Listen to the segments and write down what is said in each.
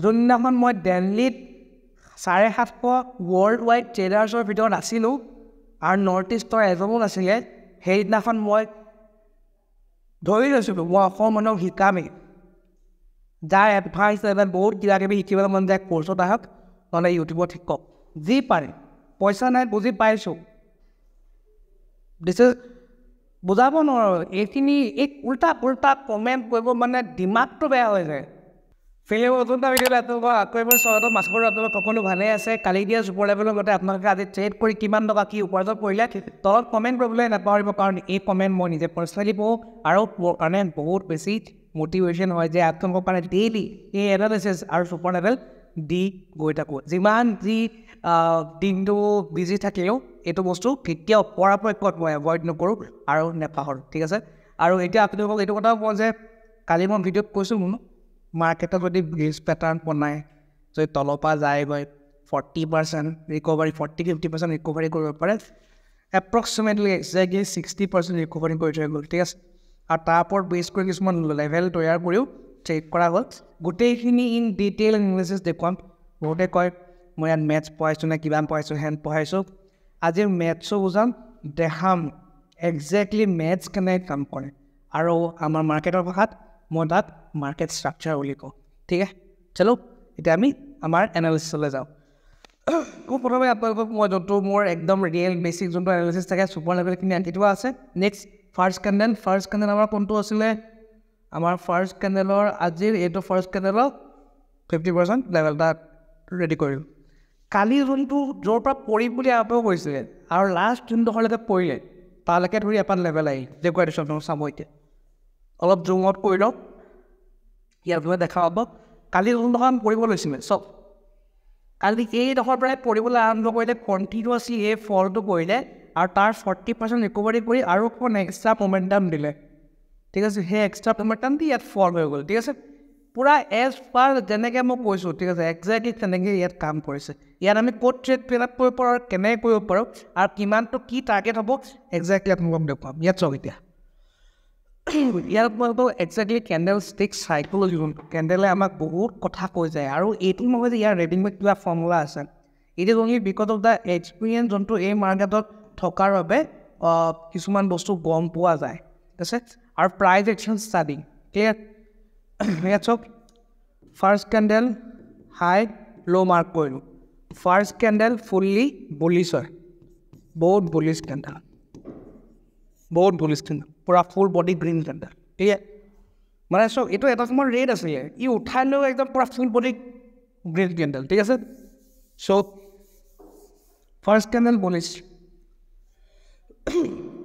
যোনদিনাখন মই দেলহিত চাৰে সাতশ ৱৰ্ল্ড ৱাইড ট্ৰেডাৰ্ছৰ ভিতৰত আছিলোঁ আৰু নৰ্থ ইষ্টৰ এজনো নাছিলে সেইদিনাখন মই ধৰি লৈছিলোঁ মই অসম মানুহক শিকামেই যাৰ এডভাইচ এটা বহুত কিবা কিবি শিকিবলৈ মন যায় ক'ৰ্চত আহক নহ'লে ইউটিউবত শিকক যি পাৰে পইচা নাই বুজি পাইছোঁ দিছ ইজ বুজাব নোৱাৰোঁ এইখিনি এই উল্টা পুল্টা কমেণ্ট কৰিব মানে ডিমাগটো বেয়া হৈ যায় ফিল্ম নতুন এটা ভিডিঅ'লৈ আপোনালোকক আগুৱাই মই স্বাগতম মাছ কৰোঁ আপোনালোক সকলো ভালেই আছে কালি দিয়া চুপাৰ লেভেলৰ লগতে আপোনালোকে আজি ট্ৰেড কৰি কিমান টকা কি উপাৰ্জন কৰিলে তলত কমেণ্ট কৰিবলৈ নাপাহৰিব কাৰণ এই কমেণ্ট মই নিজে পাৰ্চনেলি পঢ়োঁ আৰু মোৰ কাৰণে বহুত বেছি মটিভেশ্যন হয় যে আপোনালোকৰ কাৰণে ডেইলি এই এনালাইচিছ আৰু চুপাৰ লেভেল দি গৈ থাকোঁ যিমান যি দিনটো বিজি থাকিলেও এইটো বস্তু কেতিয়াও পৰাপক্ষত মই এভইড নকৰোঁ আৰু নেপাহৰোঁ ঠিক আছে আৰু এতিয়া আপোনালোকক এইটো কথাও কওঁ যে কালি মই ভিডিঅ'ত কৈছোঁ মোৰ মাৰ্কেটত যদি ব্ৰিজ পেটাৰ্ণ বনাই যদি তলৰ পৰা যায়গৈ forty percent recovery forty fifty percent recovery কৰিব পাৰে approximately exactly sixty percent recovery কৰি থৈ গ'ল ঠিক আছে আৰু তাৰ ওপৰত বেছ কৰি কিছুমান লেভেল তৈয়াৰ কৰিও চেক কৰা হ'ল গোটেইখিনি ইন ডিটেইল এনালাইচিছ দেখুৱাম বহুতে কয় মই ইয়াত মেথছ পঢ়াইছোঁ নে কিমান পঢ়াইছোঁ হেন পঢ়াইছোঁ আজি মেথছো বুজাম দেখাম একজেক্টলি মেথছ কেনেকৈ কাম কৰে আৰু আমাৰ মাৰ্কেটৰ ভাষাত মই তাত মাৰ্কেট ষ্ট্ৰাকচাৰ বুলি কওঁ ঠিক আছে চলো এতিয়া আমি আমাৰ এনালিচিছলৈ যাওঁ মোৰ প্ৰথমে আপোনালোকক মই যোনটো মোৰ একদম ৰিয়েল বেচিক যোনটো এনালিচিছ থাকে ছুপাৰ লেভেলখিনি আনি থোৱা আছে next first candle first candle আমাৰ কোনটো আছিলে আমাৰ ফাৰ্ষ্ট কেণ্ডেলৰ আজিৰ এইটো ফাৰ্ষ্ট কেণ্ডেলক ফিফটি পাৰ্চেণ্ট লেভেল এটা ৰেডি কৰিলোঁ কালি যোনটো য'ৰ পৰা পৰিম বুলি আৰম্ভ কৰিছিলে আৰু লাষ্ট যোনডোখৰলৈকে পৰিলে তালৈকে ধৰি এপাত লেভেল আহিল দেখুৱাই দিছোঁ আপোনালোকক চাব এতিয়া অলপ জুমত কৰি লওক ইয়াৰ বিষয়ে দেখা পাব কালি যোনডোখৰ আমি পঢ়িব লৈছিলোঁ চব কালি এইডোখৰ পৰাই পঢ়িবলৈ আৰম্ভ কৰিলে কণ্টিনিউৱাছলি এই ফলটো কৰিলে আৰু তাৰ ফৰ্টি পাৰ্চেণ্ট ৰিকভাৰী কৰি আৰু অকণমান এক্সট্ৰা মোমেণ্টাম দিলে ঠিক আছে সেই এক্সট্ৰা মোমেণ্টাম দি ইয়াত ফল হৈ গ'ল ঠিক আছে পূৰা এজ পাৰ যেনেকৈ মই কৈছোঁ ঠিক আছে একজেক্টলি তেনেকৈ ইয়াত কাম কৰিছে ইয়াত আমি ক'ত ট্ৰেড ফিলআপ কৰিব পাৰোঁ আৰু কেনেকৈ কৰিব পাৰোঁ আৰু কিমানটো কি টাৰ্গেট হ'ব একজেক্টলি আপোনালোকক দেখুৱাম ইয়াত চাওক এতিয়া ইয়াৰ আপোনালোকৰ এক্সেক্টলি কেণ্ডেল ষ্টিক চাইকলজি যোনটো কেণ্ডেলে আমাক বহুত কথা কৈ যায় আৰু এইটো নহয় যে ইয়াৰ ৰেডিং মেড কিবা ফৰ্মুলা আছে it is only because of the experience যোনটো এই মাৰ্কেটত থকাৰ বাবে কিছুমান বস্তু গম পোৱা যায় ঠিক আছে আৰু প্ৰাইজ একশ্যন ষ্টাডি ক্লিয়াৰ চব first candle high low' mark কৰিলোঁ ফাৰ্ষ্ট কেণ্ডেল ফুল্লি বুলিছ হয় বহুত বুলিছ কেণ্ডেল বহুত বুলিছ কেণ্ডেল পূৰা ফুল বডি গ্ৰীণ কালাৰ ঠিক আছে মানে চব এইটো এটা সময়ত ৰেড আছিলে ই উঠাই লৈ একদম পূৰা ফুল বডি গ্ৰীণ কেণ্ডেল ঠিক আছে চ' ফাৰ্ষ্ট কেণ্ডেল বনিছ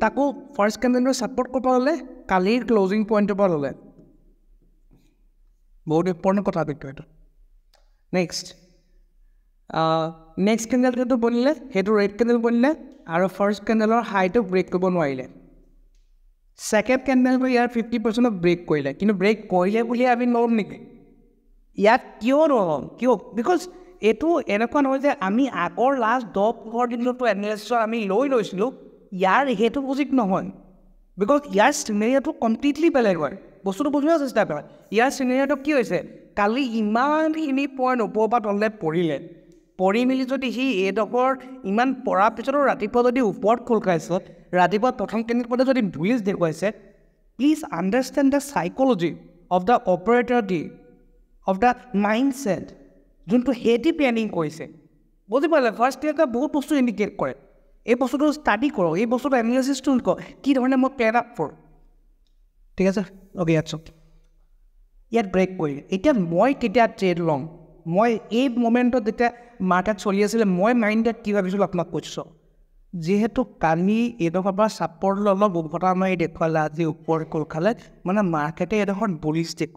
তাকো ফাৰ্ষ্ট কেণ্ডেলটো ছাপৰ্ট ক'ৰ পৰা ল'লে কালিৰ ক্লজিং পইণ্টৰ পৰা ল'লে বহুত ইম্পৰ্টেণ্ট কথা বিষয় এইটো নেক্সট নেক্সট কেণ্ডেলটো বনিলে সেইটো ৰেড কেণ্ডেল বনিলে আৰু ফাৰ্ষ্ট কেণ্ডেলৰ হাইটো ব্ৰেক কৰিব নোৱাৰিলে ছেকেণ্ড কেণ্ডেলটো ইয়াৰ ফিফটি পাৰ্চেণ্টক ব্ৰেক কৰিলে কিন্তু ব্ৰেক কৰিলে বুলিয়ে আমি নৰম নেকি ইয়াত কিয় নৰম কিয় বিকজ এইটো এনেকুৱা নহয় যে আমি আগৰ লাষ্ট দহ পোন্ধৰ দিনটো এনালাইছ আমি লৈ লৈছিলোঁ ইয়াৰ সেইটো বুজিক নহয় বিকজ ইয়াৰ চিনেৰিয়াটো কমপ্লিটলি বেলেগ হয় বস্তুটো বুজিব চেষ্টা কৰে ইয়াৰ চিনেৰিয়াটো কি হৈছে কালি ইমানখিনি পইণ্ট ওপৰৰ পৰা তললৈ পৰিলে পৰি মেলি যদি সি এইডোখৰ ইমান পৰাৰ পিছতো ৰাতিপুৱা যদি ওপৰত খোল খাইছে ৰাতিপুৱা প্ৰথম কেণ্ডিৰ পৰা যদি ডুইজ দেখুৱাইছে please understand the psychology of the operator the of the mindset যোনটো হেডি প্লেনিং কৰিছে বুজি পালে ফাৰ্ষ্ট ইয়াৰ বহুত বস্তু ইণ্ডিকেট কৰে এই বস্তুটো ষ্টাডি কৰক এই বস্তুটো এনালাইচিছটো কওক কি ধৰণে মই প্লেন আপ কৰোঁ ঠিক আছে অ'কে ইয়াত চাওক ইয়াত ব্ৰেক কৰি এতিয়া মই কেতিয়া ট্ৰেড ল'ম মই এই মমেণ্টত যেতিয়া মাৰ্কেট চলি আছিলে মই মাইণ্ডত কি ভাবিছিলোঁ আপোনাক কৈছোঁ যিহেতু কালি এইডোখৰ পৰা চাপৰ লৈ অলপ উভতা মাৰি দেখুৱালে আজি ওপৰ কলখালে মানে মাৰ্কেটে এইডোখৰত বলিষ্টিক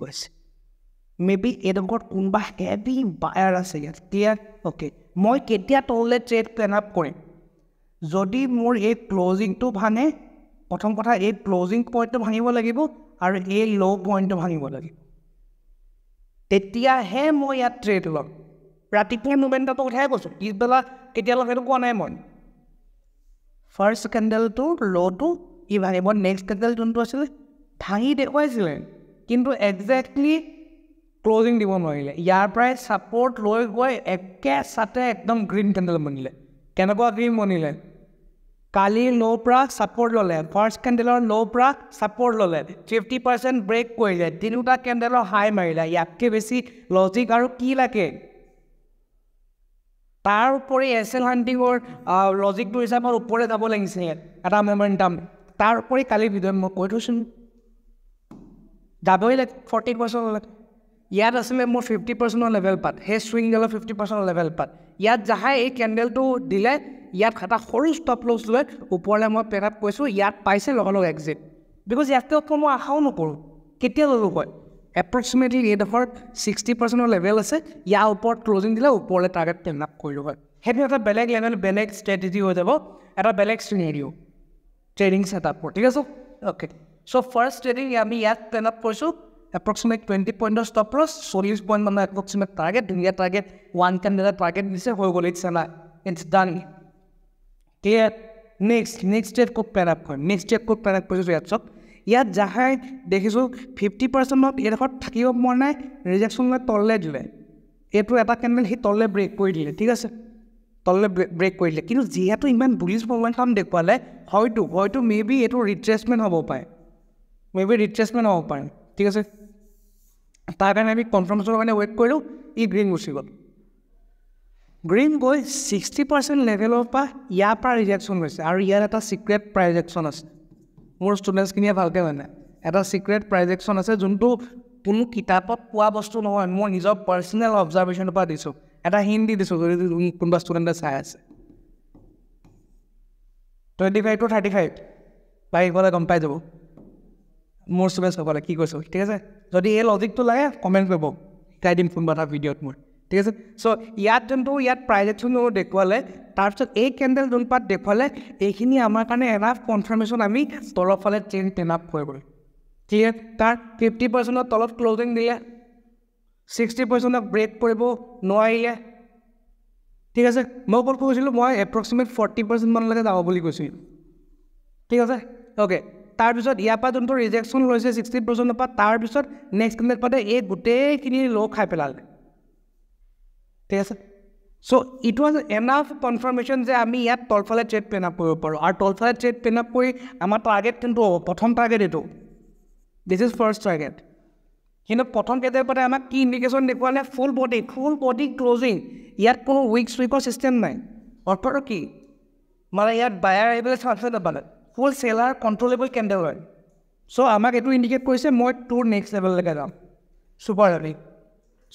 মে বি এইডোখৰত কোনোবা হেভি বায়াৰ আছে ইয়াত কেয়া অ'কে মই কেতিয়া তললৈ ট্ৰেড প্লেন আপ কৰিম যদি মোৰ এই ক্ল'জিংটো ভাঙে প্ৰথম কথা এই ক্ল'জিং পইণ্টটো ভাঙিব লাগিব আৰু এই ল' পইণ্টটো ভাঙিব লাগিব তেতিয়াহে মই ইয়াত ট্ৰেড ল'ম ৰাতিপুৱা নোবেণ্টাৰটো কথাহে কৈছোঁ পিছবেলা কেতিয়ালৈকে সেইটো কোৱা নাই মই ফাৰ্ষ্ট কেণ্ডেলটো ল'টো ই ভাঙিব নেক্সট কেণ্ডেল যোনটো আছিলে ভাঙি দেখুৱাইছিলে কিন্তু একজেক্টলি ক্ল'জিং দিব নোৱাৰিলে ইয়াৰ পৰাই ছাপৰ্ট লৈ গৈ একে চাতে একদম গ্ৰীণ কেণ্ডেল বনিলে কেনেকুৱা গ্ৰীণ বনিলে কালিৰ ল'ৰ পৰা ছাপৰ্ট ল'লে ফাৰ্ষ্ট কেণ্ডেলৰ ল'ৰ পৰা ছাপৰ্ট ল'লে ফিফটি পাৰ্চেণ্ট ব্ৰেক কৰিলে তিনিওটা কেণ্ডেলৰ হাই মাৰিলে ইয়াতকৈ বেছি লজিক আৰু কি লাগে তাৰ উপৰি এছ এল হাণ্ডিঙৰ লজিকটো হিচাপত ওপৰে যাব লাগিছে ইয়াত এটা মেমেণ্টাম তাৰ উপৰি কালি ভিডিঅ'ত মই কৈ থৈছোঁ যাবই লাগে ফৰ্টি পাৰ্চেণ্ট ইয়াত আছিলে মোৰ ফিফটি পাৰ্চেণ্টৰ লেভেল পাত সেই চুইংডালৰ ফিফটি পাৰ্চেণ্টৰ লেভেল পাত ইয়াত যাহাই এই কেণ্ডেলটো দিলে ইয়াত এটা সৰু ষ্টপ লছ লৈ ওপৰলৈ মই পেকআপ কৈছোঁ ইয়াত পাইছে লগে লগে এক্সিট বিকজ ইয়াতকৈ মই আশাও নকৰোঁ কেতিয়া ল'লোঁ হয় এপ্ৰক্সিমেটলি এইডোখৰ ছিক্সটি পাৰ্চেণ্টৰ লেভেল আছে ইয়াৰ ওপৰত ক্ল'জিং দিলে ওপৰলৈ টাৰ্গেট টেন আপ কৰি হয় সেইটো এটা বেলেগ লেভেল বেলেগ ষ্ট্ৰেটেজি হৈ যাব এটা বেলেগ শ্ৰেণীৰিও ট্ৰেডিং ছেটআপৰ ঠিক আছে অ'কে চ' ফাৰ্ষ্ট ট্ৰেডিং আমি ইয়াত আপ কৰিছোঁ এপ্ৰক্সিমেট টুৱেণ্টি পইণ্টৰ ষ্টপ লছ চল্লিছ পইণ্ট মানে এপ্ৰক্সিমেট টাৰ্গেট ধুনীয়া টাৰ্গেট ওৱান কেন কেণ্ডেলে টাৰ্গেট দিছে হৈ গ'ল ইটছ এনা it's done clear next next step ক'ত আপ কৰিম নেক্সট ষ্টেপ ক'ত আপ কৰিছোঁ ইয়াত চব ইয়াত যাহাই দেখিছোঁ ফিফটি পাৰ্চেণ্টত এইডোখৰত থাকিব পৰা নাই ৰিজেকশ্যন লৈ তললৈ দিলে এইটো এটা কেণ্ডেল সি তললৈ ব্ৰেক কৰি দিলে ঠিক আছে তললে ব্ৰেক ব্ৰেক কৰি দিলে কিন্তু যিহেতু ইমান বুলিছ মোমেণ্টখন দেখুৱালে হয়তো হয়তো মে বি এইটো ৰিট্ৰেচমেণ্ট হ'ব পাৰে মে বি ৰিট্ৰেচমেণ্ট হ'ব পাৰে ঠিক আছে তাৰ কাৰণে আমি কনফাৰ্মেশ্যনৰ কাৰণে ৱেইট কৰিলোঁ ই গ্ৰীণ গুচি গ'ল গ্ৰীণ গৈ ছিক্সটি পাৰ্চেণ্ট লেভেলৰ পৰা ইয়াৰ পৰা ৰিজেকশ্যন হৈছে আৰু ইয়াৰ এটা ছিক্ৰেট প্ৰাইজেকশ্যন আছে মোৰ ষ্টুডেণ্টছখিনিয়ে ভালকৈ মানে এটা ছিক্ৰেট প্ৰাইজেকশ্যন আছে যোনটো কোনো কিতাপত পোৱা বস্তু নহয় মই নিজৰ পাৰ্চনেল অবজাৰ্ভেশ্যনৰ পৰা দিছোঁ এটা হিন দি দিছোঁ যদি কোনোবা ষ্টুডেণ্টে চাই আছে twenty five to thirty five পাৰিবলে গম পাই যাব মোৰ ষ্টুডেণ্টছসকলে কি কৈছোঁ ঠিক আছে যদি এই লজিকটো লাগে কমেণ্ট কৰিব শিকাই দিম কোনোবা এটা ভিডিঅ'ত মোৰ ঠিক আছে চ' ইয়াত যোনটো ইয়াত প্ৰাইজেকশ্যনটো দেখুৱালে তাৰপিছত এই কেণ্ডেল যোনপাত দেখুৱালে এইখিনি আমাৰ কাৰণে এনাফ কনফাৰ্মেশ্যন আমি তলৰ ফালে ট্ৰেইন টেন আপ কৰিবলৈ ঠিক আছে তাৰ ফিফটি পাৰ্চেণ্টৰ তলত ক্ল'জিং দিলে ছিক্সটি পাৰ্চেণ্টত ব্ৰেক কৰিব নোৱাৰিলে ঠিক আছে মই অকল কৈছিলোঁ মই এপ্ৰক্সিমেট ফৰ্টি পাৰ্চেণ্টমানলৈকে যাব বুলি কৈছিলোঁ ঠিক আছে অ'কে তাৰপিছত ইয়াৰ পৰা যোনটো ৰিজেকশ্যন লৈছে ছিক্সটি পাৰ্চেণ্টৰ পৰা তাৰপিছত নেক্সট কেণ্ডেল পাতে এই গোটেইখিনি ল' খাই পেলালে ঠিক আছে so' it was enough confirmation যে আমি ইয়াত তলফালে ট্ৰেড পেন আপ কৰিব পাৰোঁ আৰু তলফালে ট্ৰেড পেন আপ কৰি আমাৰ টাৰ্গেট কিন্তু প্ৰথম টাৰ্গেট এইটো দিছ ইজ ফাৰ্ষ্ট টাৰ্গেট কিন্তু প্ৰথম কেতিয়াবাতে আমাক কি ইণ্ডিকেশ্যন দেখুৱালে full body full body closing ইয়াত কোনো উইক চুইকৰ ছিষ্টেম নাই অৰ্থটো কি মানে ইয়াত বায়াৰ আহিবলৈ চান্সে নাপালে ফুল চেলাৰ কণ্ট্ৰলেবল কেণ্ডেল হয় চ' আমাক এইটো ইণ্ডিকেট কৰিছে মই তোৰ নেক্সট লেভেললৈকে যাম ছুপাৰ হেভিক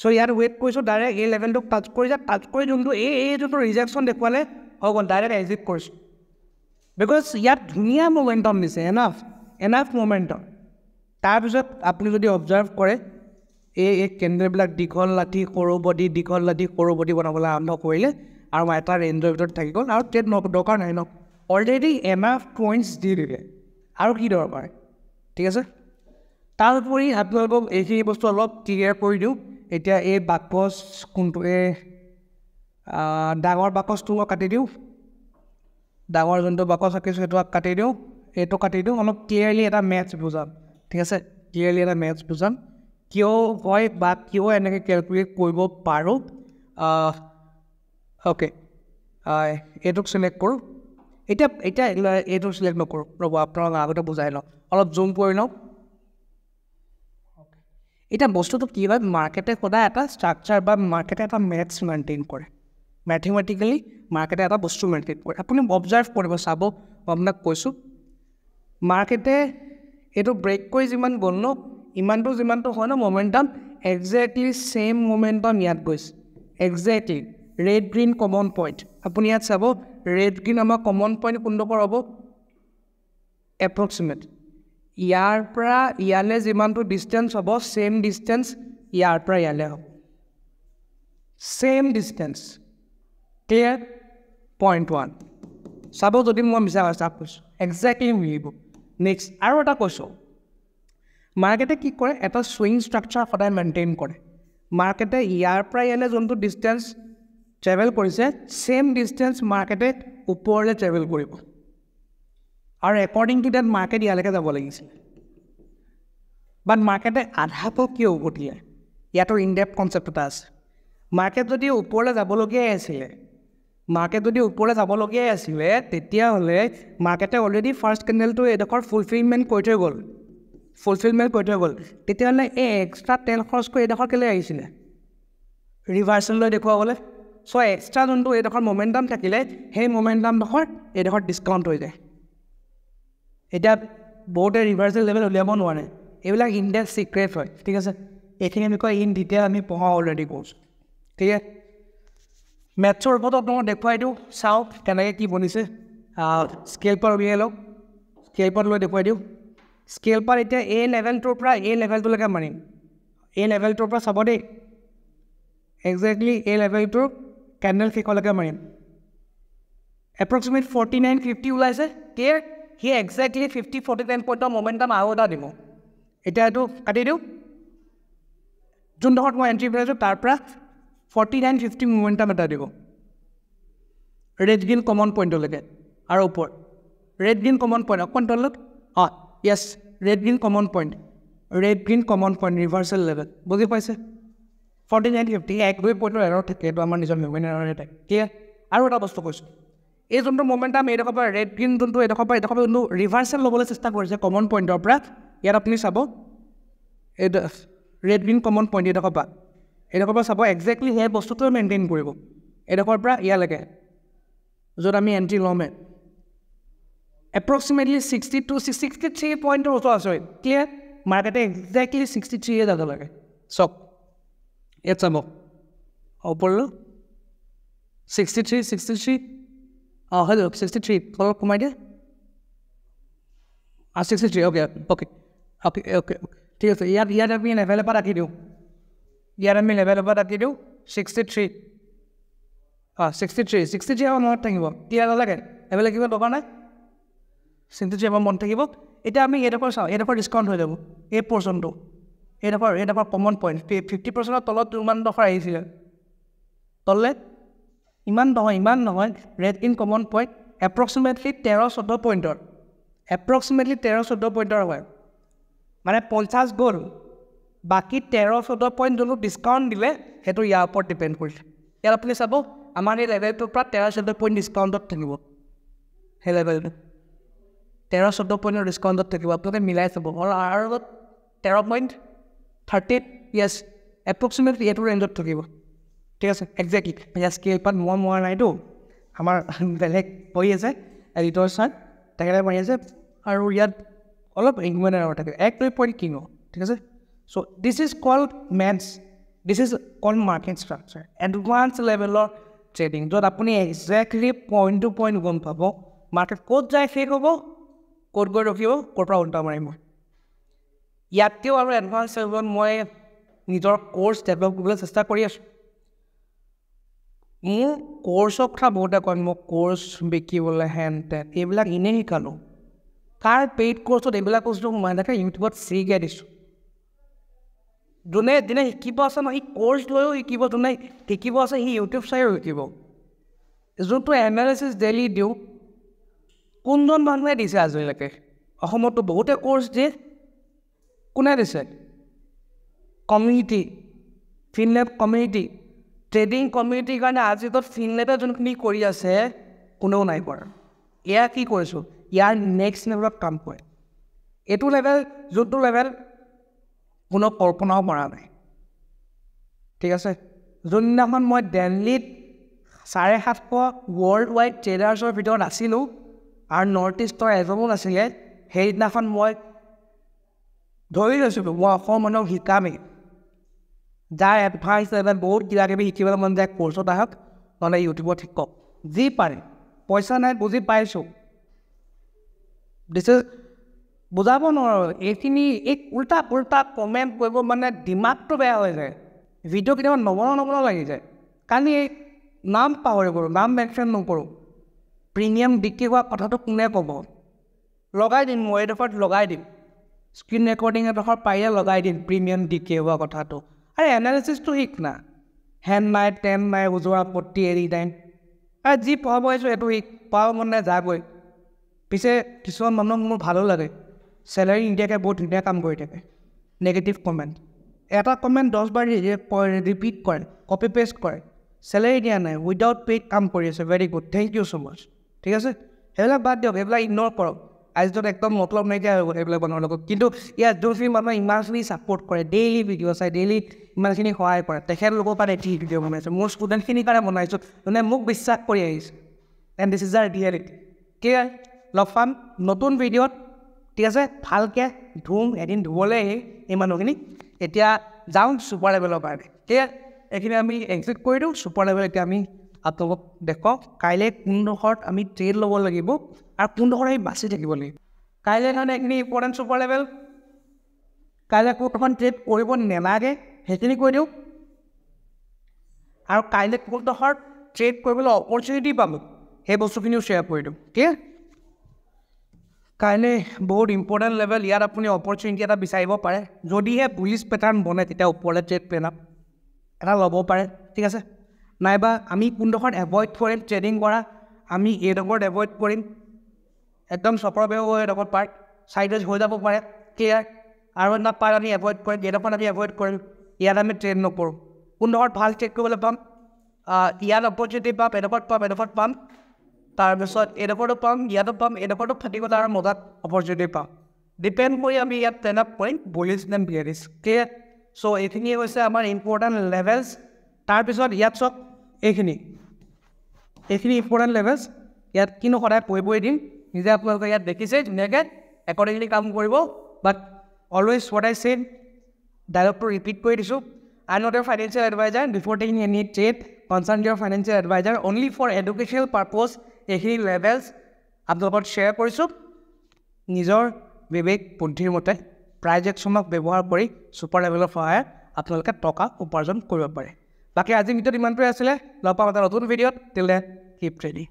চ' ইয়াত ৱেইট কৰিছোঁ ডাইৰেক্ট এই লেভেলটোক টাচ কৰি যায় টাচ কৰি যোনটো এই এই যোনটো ৰিজেকশ্যন দেখুৱালে হৈ গ'ল ডাইৰেক্ট এজিট কৰিছোঁ বিকজ ইয়াত ধুনীয়া মোমেণ্টম দিছে এনাফ এনাফ মোমেণ্টম তাৰপিছত আপুনি যদি অবজাৰ্ভ কৰে এই এই কেন্দ্ৰবিলাক দীঘল লাঠি সৰু বডি দীঘল লাঠি সৰু বডি বনাবলৈ আৰম্ভ কৰিলে আৰু এটা ৰেঞ্জৰ ভিতৰত থাকি গ'ল আৰু ট্ৰেড ন দৰকাৰ নাই ন অলৰেডি এনাফ পইণ্টছ দি দিলে আৰু কি দৰকাৰ ঠিক আছে তাৰোপৰি আপোনালোকক এইখিনি বস্তু অলপ ক্লিয়াৰ কৰি দিওঁ এতিয়া এই বাকচ কোনটো এই ডাঙৰ বাকচটো মই কাটি দিওঁ ডাঙৰ যোনটো বাকচ ৰাখিছোঁ সেইটো কাটি দিওঁ এইটো কাটি দিওঁ অলপ ক্লিয়াৰলি এটা মেথ বুজাম ঠিক আছে ক্লিয়াৰলি এটা মেথছ বুজাম কিয় হয় বা কিয় এনেকৈ কেলকুলেট কৰিব পাৰোঁ অ'কে এইটোক চিলেক্ট কৰোঁ এতিয়া এতিয়া এইটো চিলেক্ট নকৰোঁ ৰ'ব আপোনালোকক আগতে বুজাই লওঁ অলপ জুম কৰি লওঁ এতিয়া বস্তুটো কি হয় মাৰ্কেটে সদায় এটা ষ্ট্ৰাকচাৰ বা মাৰ্কেটে এটা মেথছ মেইনটেইন কৰে মেথেমেটিকেলি মাৰ্কেটে এটা বস্তু মেইনটেইন কৰে আপুনি অবজাৰ্ভ কৰিব চাব মই আপোনাক কৈছোঁ মাৰ্কেটে এইটো ব্ৰেক কৰি যিমান গ'ল ন ইমানটো যিমানটো হয় ন মমেণ্টাম একজেক্টলি ছেইম মমেণ্টাম ইয়াত গৈছে exactly red green common point আপুনি ইয়াত চাব ৰেড গ্ৰীণ আমাৰ কমন পইণ্ট কোনডোখৰ হ'ব এপ্ৰক্সিমেট ইয়াৰ পৰা ইয়ালৈ যিমানটো ডিষ্টেঞ্চ হ'ব ছেম ডিষ্টেঞ্চ ইয়াৰ পৰা ইয়ালৈ হ'ব same distance clear point one চাব যদি মই মিছা কৈছোঁ কৈছোঁ একজেক্টলি মিলিব নেক্সট আৰু এটা কৈছোঁ মাৰ্কেটে কি কৰে এটা ছুইং ষ্ট্ৰাকচাৰ সদায় মেইনটেইন কৰে মাৰ্কেটে ইয়াৰ পৰা ইয়ালৈ যোনটো ডিষ্টেঞ্চ ট্ৰেভেল কৰিছে ছেম ডিষ্টেঞ্চ মাৰ্কেটে ওপৰলৈ ট্ৰেভেল কৰিব আৰু একৰ্ডিং টু ডেট মাৰ্কেট ইয়ালৈকে যাব লাগিছিলে বাট মাৰ্কেটে আধা পৰ কিয় উভতিলে ইয়াতো ইনডেপ কনচেপ্ট এটা আছে মাৰ্কেট যদি ওপৰলৈ যাবলগীয়াই আছিলে মাৰ্কেট যদি ওপৰলৈ যাবলগীয়াই আছিলে তেতিয়াহ'লে মাৰ্কেটে অলৰেডি ফাৰ্ষ্ট কেণ্ডেলটো এইডোখৰ ফুলফিলমেণ্ট কৰি থৈ গ'ল ফুলফিলমেণ্ট কৰি থৈ গ'ল তেতিয়াহ'লে এই এক্সট্ৰা তেল খৰচ কৰি এডোখৰ কেলৈ আহিছিলে ৰিভাৰ্চেললৈ দেখুৱাবলৈ চ' এক্সট্ৰা যোনটো এইডোখৰ মমেণ্টাম থাকিলে সেই মমেণ্টামডোখৰ এইডোখৰ ডিছকাউণ্ট হৈ যায় এতিয়া বৰ্ডে ৰিভাৰ্চেল লেভেল উলিয়াব নোৱাৰে এইবিলাক ইণ্ডিয়া চিক্ৰেট হয় ঠিক আছে এইখিনি আমি কয় ইন ডিটেইল আমি পঢ়াওঁ অলৰেডি কৈছোঁ ঠিক আছে মেথছৰ ওপৰত আপোনালোকক দেখুৱাই দিওঁ চাওক কেনেকৈ কি বনিছে স্কেলপাৰ উলিয়াই লওক স্কেলপাৰ লৈ দেখুৱাই দিওঁ স্কেলপাৰ এতিয়া এই লেভেলটোৰ পৰা এই লেভেলটোলৈকে মাৰিম এই লেভেলটোৰ পৰা চাব দেই একজেক্টলি এই লেভেলটোৰ কেণ্ডেল শেষলৈকে মাৰিম এপ্ৰক্সিমেট ফৰ্টি নাইন ফিফটি ওলাইছে কেয়াৰ সি একজেক্টলি ফিফটি ফৰ্টি নাইন পইণ্টৰ মমেণ্টাম আৰু এটা দিব এতিয়া এইটো কাটি দিওঁ যোনডোখৰত মই এণ্ট্ৰি পেলাইছোঁ তাৰ পৰা ফৰ্টি নাইন ফিফটি মমেণ্টাম এটা দিব ৰেড গ্ৰীণ কমন পইণ্টলৈকে আৰু ওপৰত ৰেড গ্ৰীণ কমন পইণ্ট কইণ্টলত অঁ yes red green common point red green common point reversal level বুজি পাইছে ফৰ্টি নাইন ফিফটি এক দুই পইণ্টৰ এৰ থাকে এইটো আমাৰ নিজৰ মেমেনৰ এটা কি আৰু এটা বস্তু কৈছোঁ এই যোনটো আমি এইডোখৰ পৰা ৰেড গ্ৰীণ যোনটো এইডোখৰ পৰা এইডোখৰ পৰা যোনটো ৰিভাৰ্চেল ল'বলৈ চেষ্টা কৰিছে কমন পইণ্টৰ পৰা ইয়াত আপুনি চাব এই ৰেড গ্ৰীণ কমন পইণ্ট এইডোখৰ পৰা এইডোখৰ পৰা চাব একজেক্টলি সেই বস্তুটোৱে মেইনটেইন কৰিব এইডোখৰ পৰা ইয়ালৈকে য'ত আমি এণ্ট্ৰি ল'মে approximately sixty two sixty three পইণ্টৰ ওচৰ আছে এতিয়া মাৰ্কেটে একজেক্টলি ছিক্সটি থ্ৰীয়ে যাব লাগে চক ইয়াত চাব ওপৰলৈ ছিক্সটি থ্ৰী ছিক্সটি থ্ৰী অঁ হয় দিয়ক ছিক্সটি থ্ৰী অলপ কমাই দিয়ে অঁ sixty three okay okay okay okay okay ঠিক আছে ইয়াত ইয়াত আমি লেভেল এপাত ৰাখি দিওঁ ইয়াত আমি লেভেল এপাত ৰাখি দিওঁ ছিক্সটি থ্ৰী অঁ ছিক্সটি থ্ৰী ছিক্সটি থ্ৰী আমাৰ মনত থাকিব তিয়া নালাগে লেভেল কিবা দৰকাৰ নাই ছিক্সটি থ্ৰী আমাৰ মনত থাকিব এতিয়া আমি এইডোখৰ চাওঁ এইডোখৰ ডিছকাউণ্ট হৈ যাব এই পৰ্চনটো এইডোখৰ এইডোখৰ কমন পইণ্ট ফিফটি পাৰ্চেণ্টৰ তলত যিমান ডোখৰ আহিছিলে তললৈ ইমান নহয় ইমান নহয় rate in common point approximately তেৰ চৈধ্য পইণ্টৰ এপ্ৰক্সিমেটলি তেৰ চৈধ্য পইণ্টৰ হয় মানে পঞ্চাছ গ'ল বাকী তেৰ চৈধ্য পইণ্ট যোনটো ডিছকাউণ্ট দিলে সেইটো ইয়াৰ ওপৰত ডিপেণ্ড কৰিছে ইয়াত আপুনি চাব আমাৰ এই লেভেলটোৰ পৰা তেৰ চৈধ্য পইণ্ট ডিছকাউণ্টত থাকিব সেই লেভেলটো তেৰ চৈধ্য পইণ্টৰ ডিছকাউণ্টত থাকিব আপোনালোকে মিলাই চাব আৰু আৰু তেৰ পইণ্ট থাৰ্টি ইয়েছ এপ্ৰক্সিমেটলি এইটো ৰেঞ্জত থাকিব ঠিক আছে একজেক্টলি স্কেল পাত মোৱা মোৱা নাইতো আমাৰ বেলেগ পঢ়ি আছে এডিটৰ ছাৰ তেখেতে মাৰি আছে আৰু ইয়াত অলপ ইংগুৱেন আৰু থাকে এক দুই পইণ্ট কিনো ঠিক আছে so' this is called maths this is called market structure advance লেভেলৰ ট্ৰেডিং য'ত আপুনি একজেক্টলি পইণ্ট টু পইণ্ট গম পাব মাৰ্কেট ক'ত যায় শেষ হ'ব ক'ত গৈ ৰখিব ক'ৰ পৰা উল্টা মাৰিম মই ইয়াতকৈও আৰু এডভান্স লেভেলত মই নিজৰ ক'ৰ্চ ডেভেলপ কৰিবলৈ চেষ্টা কৰি আছোঁ মোৰ ক'ৰ্চৰ কথা বহুতে কয় মোক ক'ৰ্চ বিকিবলৈ হেন তেন এইবিলাক এনেই শিকালোঁ কাৰ পেইড ক'ৰ্চত এইবিলাক বস্তু মই এনেকৈ ইউটিউবত ফ্ৰীকৈ দিছোঁ যোনে যোনে শিকিব আছে ন সি ক'ৰ্চ লৈও শিকিব যোনে শিকিব আছে সি ইউটিউব চাইও শিকিব যোনটো এনালিচিছ ডেইলি দিওঁ কোনজন মানুহে দিছে আজিলৈকে অসমতো বহুতে কৰ্চ দিয়ে কোনে দিছে কমিউনিটি ফিনলেপ কমিউনিটি ট্ৰেডিং কমিউনিটিৰ কাৰণে আজি তো ফিনলেণ্ডে যোনখিনি কৰি আছে কোনেও নাই কৰা এয়া কি কৰিছোঁ ইয়াৰ নেক্সট লেভেলত কাম কৰে এইটো লেভেল যোনটো লেভেল কোনো কল্পনাও কৰা নাই ঠিক আছে যোনদিনাখন মই দেলহিত চাৰে সাতশ ৱৰ্ল্ড ৱাইড ট্ৰেডাৰ্ছৰ ভিতৰত আছিলোঁ আৰু নৰ্থ ইষ্টৰ এজনো নাছিলে সেইদিনাখন মই ধৰি লৈছিলোঁ মই অসম মানুহক শিকামেই যাৰ এডভাইচ এনে বহুত কিবা কিবি শিকিবলৈ মন যায় ক'ৰ্চত আহক নহ'লে ইউটিউবত শিকক যি পাৰে পইচা নাই বুজি পাইছোঁ দিছ ইজ বুজাব নোৱাৰোঁ এইখিনি এই উল্টা পুল্টা কমেণ্ট কৰিব মানে ডিমাণ্ডটো বেয়া হৈ যায় ভিডিঅ' কেতিয়াবা নবনাও নবনাও লাগি যায় কালি নাম পাহৰি কৰোঁ নাম মেনশ্যন নকৰোঁ প্ৰিমিয়াম বিক্ৰী হোৱা কথাটো কোনে ক'ব লগাই দিম মই এইডোখৰত লগাই দিম স্ক্ৰীণ ৰেকৰ্ডিং এডোখৰ পাৰিলে লগাই দিম প্ৰিমিয়াম বিক্ৰী হোৱা কথাটো আৰু এনালিচিছটো শিক না হেন নাই টেন নাই উজোৱা পতি এৰি নাই আৰু যি পঢ়াব আহিছোঁ সেইটো শিক পাব মন নাই যাবই পিছে কিছুমান মানুহক মোৰ ভালো লাগে চেলাৰী নিদিয়াকৈ বহুত ধুনীয়া কাম কৰি থাকে নেগেটিভ কমেণ্ট এটা কমেণ্ট দহ দহবাৰ ৰিপিট কৰে কপি পেষ্ট কৰে চেলাৰী দিয়া নাই উইদাউট পেইড কাম কৰি আছে very good thank you so' much ঠিক আছে সেইবিলাক বাদ দিয়ক সেইবিলাক ইগন'ৰ কৰক আজিটোত একদম মতলব নাইকিয়া হৈ গ'ল এইবিলাক মানুহৰ লগত কিন্তু ইয়াত যোনখিনি মানুহে ইমানখিনি ছাপৰ্ট কৰে ডেইলি ভিডিঅ' চাই ডেইলি ইমানখিনি সহায় কৰে তেখেতলোকৰ পৰা এটি ভিডিঅ' বনাইছোঁ মোৰ ষ্টুডেণ্টখিনিৰ কাৰণে বনাইছোঁ মানে মোক বিশ্বাস কৰি আহিছে and this is our reality কিয় লগ পাম নতুন ভিডিঅ'ত ঠিক আছে ভালকৈ ধুম এদিন ধুবলৈ আহি এই মানুহখিনি এতিয়া যাওঁ ছুপাৰ লেভেলৰ কাৰণে কিয় এইখিনি আমি এক্সিট কৰি দিওঁ ছুপাৰ লেভেল এতিয়া আমি আপোনালোকক দেখুৱাওঁ কাইলৈ কোনডোখৰত আমি ট্ৰেইন ল'ব লাগিব আৰু পোন্ধৰেই বাচি থাকিব লাগিব কাইলৈ ধৰণে এইখিনি ইম্পৰ্টেণ্ট ছুপাৰ লেভেল কাইলৈ কোৰ্টখন ট্ৰেড কৰিব নেলাগে সেইখিনি কৈ দিওঁ আৰু কাইলৈ কোৰ্টডোখৰ ট্ৰেড কৰিবলৈ অপৰচুনিটি পাম সেই বস্তুখিনিও শ্বেয়াৰ কৰি দিওঁ কি কাইলৈ বহুত ইম্পৰ্টেণ্ট লেভেল ইয়াত আপুনি অপৰচুনিটি এটা বিচাৰিব পাৰে যদিহে পুলিচ পেটাৰ্ণ বনে তেতিয়া ওপৰলৈ ট্ৰেড পেনাপ এটা ল'ব পাৰে ঠিক আছে নাইবা আমি কোনডোখৰত এভইড কৰিম ট্ৰেডিং কৰা আমি এইডোখৰত এভইড কৰিম একদম চপৰ বেয়া হয় লগত পাৰ্ক চাইড হৈ যাব পাৰে ক্লিয়াৰ আৰু এটা পাৰ্ক আমি এভইড কৰিম এইডোখৰত আমি এভইড কৰিম ইয়াত আমি ট্ৰেইন নকৰোঁ কোনডোখৰত ভাল ট্ৰেক কৰিবলৈ পাম ইয়াত অপৰ্চুনিটি পাম এডোখৰত পাম এডোখৰত পাম তাৰপিছত এইডোখৰতো পাম ইয়াতো পাম এইডোখৰতো ফাটি গ'লে আৰু মজাত অপৰ্চুনিটি পাম ডিপেণ্ড কৰি আমি ইয়াত ট্ৰেইন আপ কৰিম বলিজ নেম বিয়াৰিজ ক্লিয়াৰ চ' এইখিনিয়ে হৈছে আমাৰ ইম্পৰ্টেণ্ট লেভেলছ তাৰপিছত ইয়াত চাওক এইখিনি এইখিনি ইম্পৰ্টেণ্ট লেভেলছ ইয়াত কিনো সদায় পঢ়িবই দিম নিজে আপোনালোকে ইয়াত দেখিছে ধুনীয়াকৈ একৰ্ডিংলি কাম কৰিব but always what I same ডাইলগটো ৰিপিট কৰি দিছোঁ I not your financial adviser before taking any trade concern your financial adviser only for educational purpose এইখিনি লেভেলছ আপোনালোকৰ শ্বেয়াৰ কৰিছোঁ নিজৰ বিবেক বুদ্ধিৰ মতে প্ৰাইজেক্টসমূহক ব্যৱহাৰ কৰি ছুপাৰ লেভেলৰ সহায়ত আপোনালোকে টকা উপাৰ্জন কৰিব পাৰে বাকী আজিৰ ভিতৰত ইমানটোৱে আছিলে লগ পাম এটা নতুন ভিডিঅ'ত তেতিয়াহ'লে কিপ ৰেডি